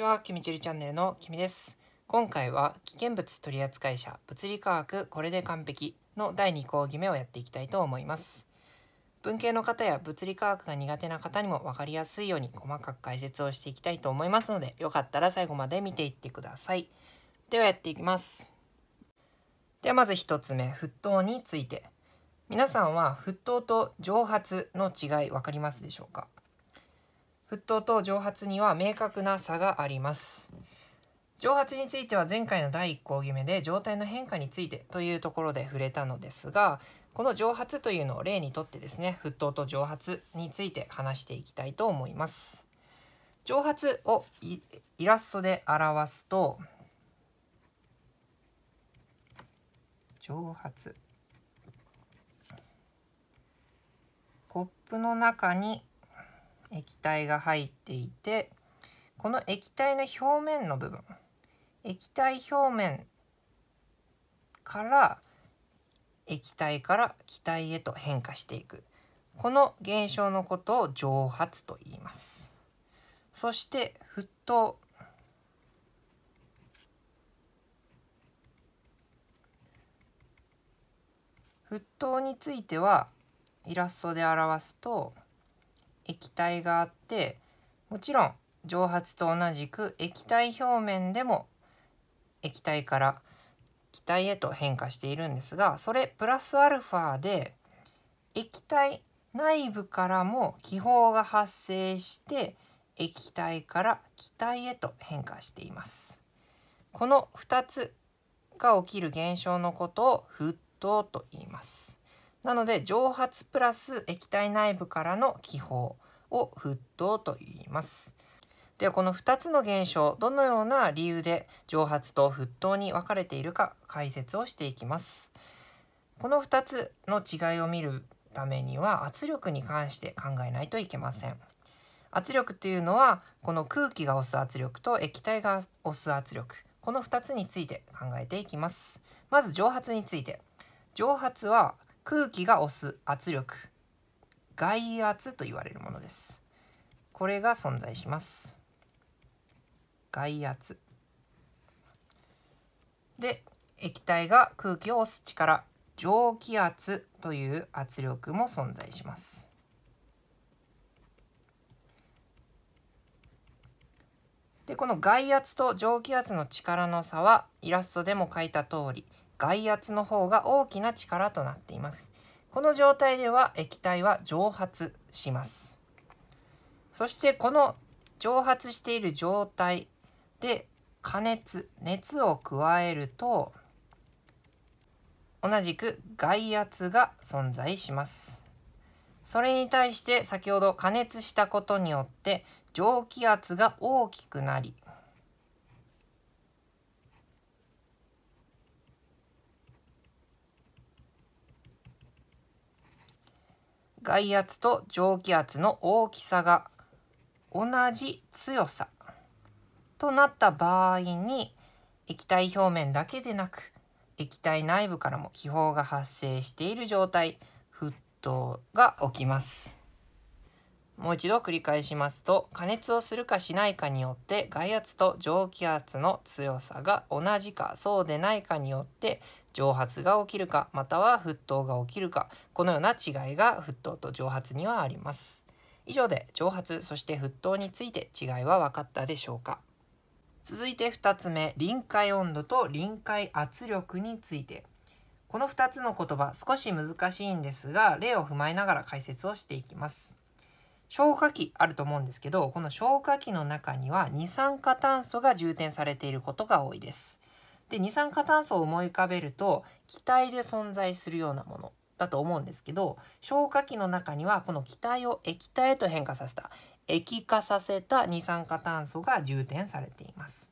ちは、きみちりチャンネルのきみです。今回は危険物取扱者物理科学これで完璧の第2講義目をやっていきたいと思います。文系の方や物理科学が苦手な方にも分かりやすいように細かく解説をしていきたいと思いますので、よかったら最後まで見ていってください。ではやっていきます。ではまず1つ目、沸騰について。皆さんは沸騰と蒸発の違い分かりますでしょうか沸騰と蒸発には明確な差があります。蒸発については前回の第1項決めで状態の変化についてというところで触れたのですがこの蒸発というのを例にとってですね沸騰と蒸発について話していきたいと思います。蒸発をイラストで表すと蒸発コップの中に液体が入っていてこの液体の表面の部分液体表面から液体から気体へと変化していくこの現象のことを蒸発と言いますそして沸騰沸騰についてはイラストで表すと液体があってもちろん蒸発と同じく液体表面でも液体から気体へと変化しているんですがそれプラスアルファで液体内部からも気泡が発生して液体から気体へと変化しています。この2つが起きる現象のことを沸騰と言います。なので蒸発プラス液体内部からの気泡を沸騰と言います。ではこの2つの現象どのような理由で蒸発と沸騰に分かれているか解説をしていきます。この2つの違いを見るためには圧力に関して考えないといけません。圧力というのはこの空気が押す圧力と液体が押す圧力この2つについて考えていきます。まず蒸発について。蒸発は空気が押す圧力外圧と言われるものですこれが存在します外圧で液体が空気を押す力蒸気圧という圧力も存在しますでこの外圧と蒸気圧の力の差はイラストでも書いた通り外圧の方が大きな力となっています。この状態では液体は蒸発します。そしてこの蒸発している状態で加熱、熱を加えると、同じく外圧が存在します。それに対して先ほど加熱したことによって蒸気圧が大きくなり外圧と蒸気圧の大きさが同じ強さとなった場合に液体表面だけでなく液体内部からも気泡が発生している状態沸騰が起きます。もう一度繰り返しますと加熱をするかしないかによって外圧と蒸気圧の強さが同じかそうでないかによって蒸発が起きるかまたは沸騰が起きるかこのような違いが沸騰と蒸発にはあります。以上で蒸発そして沸騰について違いは分かったでしょうか続いて2つ目臨界温度と臨界圧力についてこの2つの言葉少し難しいんですが例を踏まえながら解説をしていきます消化器あると思うんですけどこの消化器の中には二酸化炭素が充填されていることが多いです。で二酸化炭素を思い浮かべると気体で存在するようなものだと思うんですけど消化器の中にはこの気体を液体へと変化させた液化させた二酸化炭素が充填されています。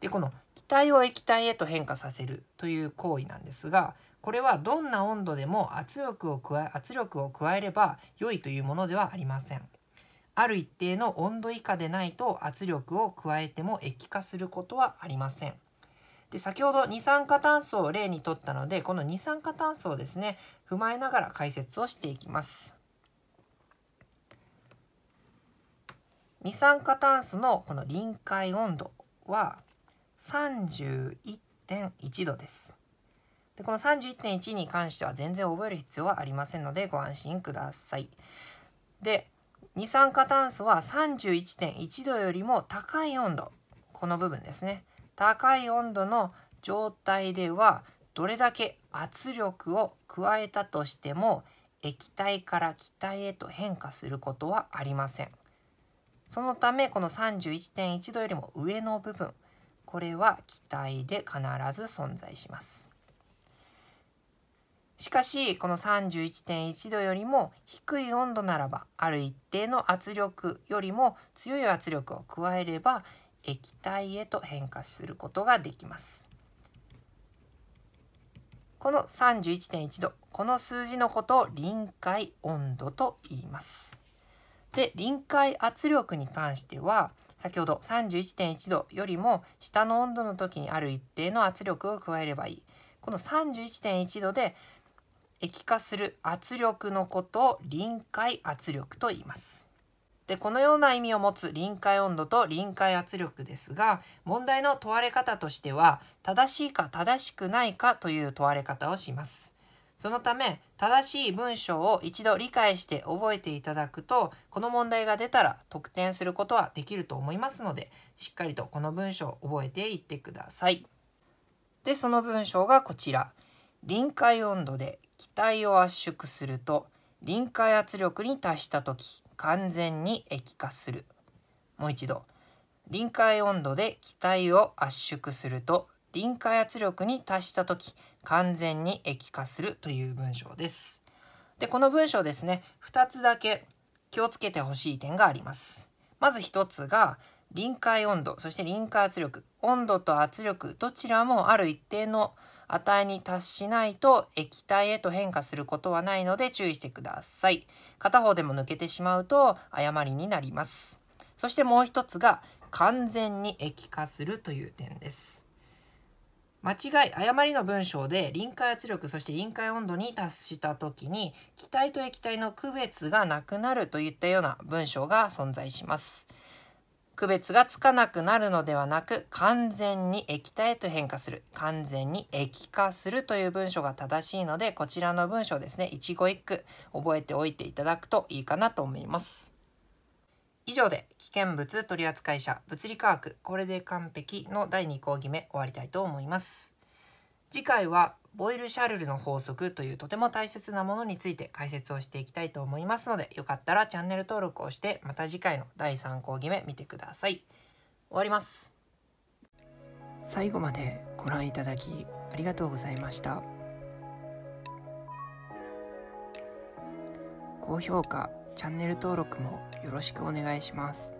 でこの気体を液体へと変化させるという行為なんですがこれはどんな温度でも圧力を加え圧力を加えれば良いというものではありません。ある一定の温度以下でないと圧力を加えても液化することはありません。で先ほど二酸化炭素を例にとったのでこの二酸化炭素をですね踏まえながら解説をしていきます。二酸化炭素のこの臨界温度は31.1度です。でこの31.1に関しては全然覚える必要はありませんのでご安心ください。で二酸化炭素は31.1度よりも高い温度この部分ですね高い温度の状態ではどれだけ圧力を加えたとしても液体から気体へと変化することはありませんそのためこの31.1度よりも上の部分これは気体で必ず存在しますしかしこの31.1度よりも低い温度ならばある一定の圧力よりも強い圧力を加えれば液体へと変化することができます。この31.1度この数字のことを臨界温度と言います。で臨界圧力に関しては先ほど31.1度よりも下の温度の時にある一定の圧力を加えればいい。この31.1度で液化する圧力のことを臨界圧力と言います。でこのような意味を持つ臨界温度と臨界圧力ですが問題の問われ方としては正しいか正しくないかという問われ方をします。そのため正しい文章を一度理解して覚えていただくとこの問題が出たら得点することはできると思いますのでしっかりとこの文章を覚えていってください。でその文章がこちら。臨界温度で気体を圧縮すると臨界圧力に達した時完全に液化するもう一度臨界温度で気体を圧縮すると臨界圧力に達した時完全に液化するという文章ですでこの文章ですね2つだけ気をつけてほしい点がありますまず1つが臨界温度そして臨界圧力温度と圧力どちらもある一定の値に達しないと液体へと変化することはないので注意してください。片方でも抜けてしまうと誤りになります。そしてもう一つが完全に液化するという点です。間違い誤りの文章で臨界圧力そして臨界温度に達した時に気体と液体の区別がなくなるといったような文章が存在します。区別がつかなくなるのではなく完全に液体へと変化する完全に液化するという文章が正しいのでこちらの文章ですね一語一句覚えておいていただくといいかなと思います以上で危険物取扱者物理科学これで完璧の第2講義目終わりたいと思います次回はボイル・シャルルの法則というとても大切なものについて解説をしていきたいと思いますのでよかったらチャンネル登録をしてまた次回の第3講義目見てください。終わります。最後までご覧いただきありがとうございました。高評価、チャンネル登録もよろしくお願いします。